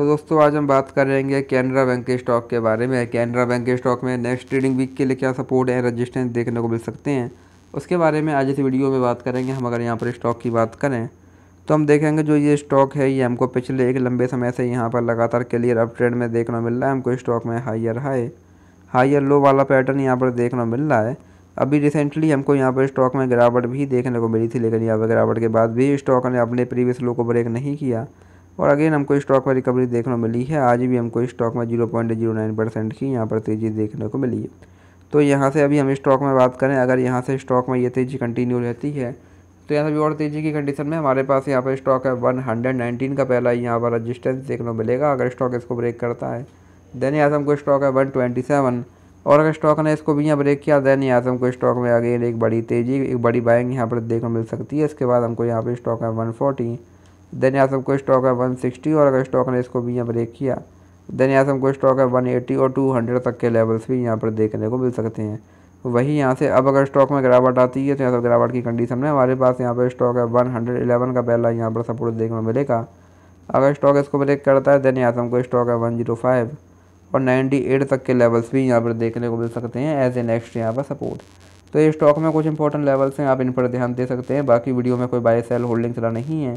तो दोस्तों आज हम बात करेंगे कैनरा बैंक के स्टॉक के बारे में कैनरा बैंक के स्टॉक में नेक्स्ट ट्रेडिंग वीक के लिए क्या सपोर्ट है रजिस्टेंस देखने को मिल सकते हैं उसके बारे में आज इस वीडियो में बात करेंगे हम अगर यहाँ पर स्टॉक की बात करें तो हम देखेंगे जो ये स्टॉक है ये हमको पिछले एक लंबे समय से यहाँ पर लगातार क्लियर अप ट्रेंड में देखना मिल रहा है हमको स्टॉक में हाइयर हाई हाइयर लो वाला पैटर्न यहाँ पर देखना मिल रहा है अभी रिसेंटली हमको यहाँ पर स्टॉक में गिरावट भी देखने को मिली थी लेकिन यहाँ पर गिरावट के बाद भी स्टॉक ने अपने प्रीवियस लो को ब्रेक नहीं किया और अगेन हमको स्टॉक में रिकवरी देखने को मिली है आज भी हमको स्टॉक में zero point zero nine percent की यहाँ पर तेज़ी देखने को मिली है तो यहाँ से अभी हम स्टॉक में बात करें अगर यहाँ से स्टॉक में ये तेज़ी कंटिन्यू रहती है तो यहाँ से भी और तेज़ी की कंडीशन में हमारे पास यहाँ पर स्टॉक है वन हंड्रेड नाइनटीन का पहला यहाँ पर रजिस्टेंस देखने को मिलेगा अगर स्टॉक इसको ब्रेक करता है देन यहाँ से हमको स्टॉक है वन ट्वेंटी सेवन और अगर स्टॉक ने इसको भी यहाँ ब्रेक किया देन यहाँ से हमको स्टॉक में अगेन एक बड़ी तेज़ी एक बड़ी बाइंग यहाँ पर देखने को मिल सकती है इसके बाद हमको यहाँ पर स्टॉक है वन फोर्टी देन आसम को स्टॉक है 160 और अगर स्टॉक ने इसको भी यहाँ ब्रेक किया देन आसम को स्टॉक है 180 और 200 तक के लेवल्स भी यहाँ पर देखने को मिल सकते हैं वही यहाँ से अब अगर स्टॉक में गिरावट आती है तो यहाँ से गिरावट की कंडीशन में हमारे पास यहाँ पर स्टॉक है एलेवन का पहला यहाँ पर सपोर्ट देखने को मिलेगा अगर स्टॉक इसको ब्रेक करता है देन आसम को स्टॉक है फाइव और 98 तक के लेवल्स भी यहाँ पर देखने को मिल सकते हैं एज ए नेक्स्ट यहाँ पर सपोर्ट तो ये स्टॉक में कुछ इंपॉर्टेंट लेवल्स हैं आप इन पर ध्यान दे सकते हैं बाकी वीडियो में कोई बाय सेल होल्डिंग चला नहीं है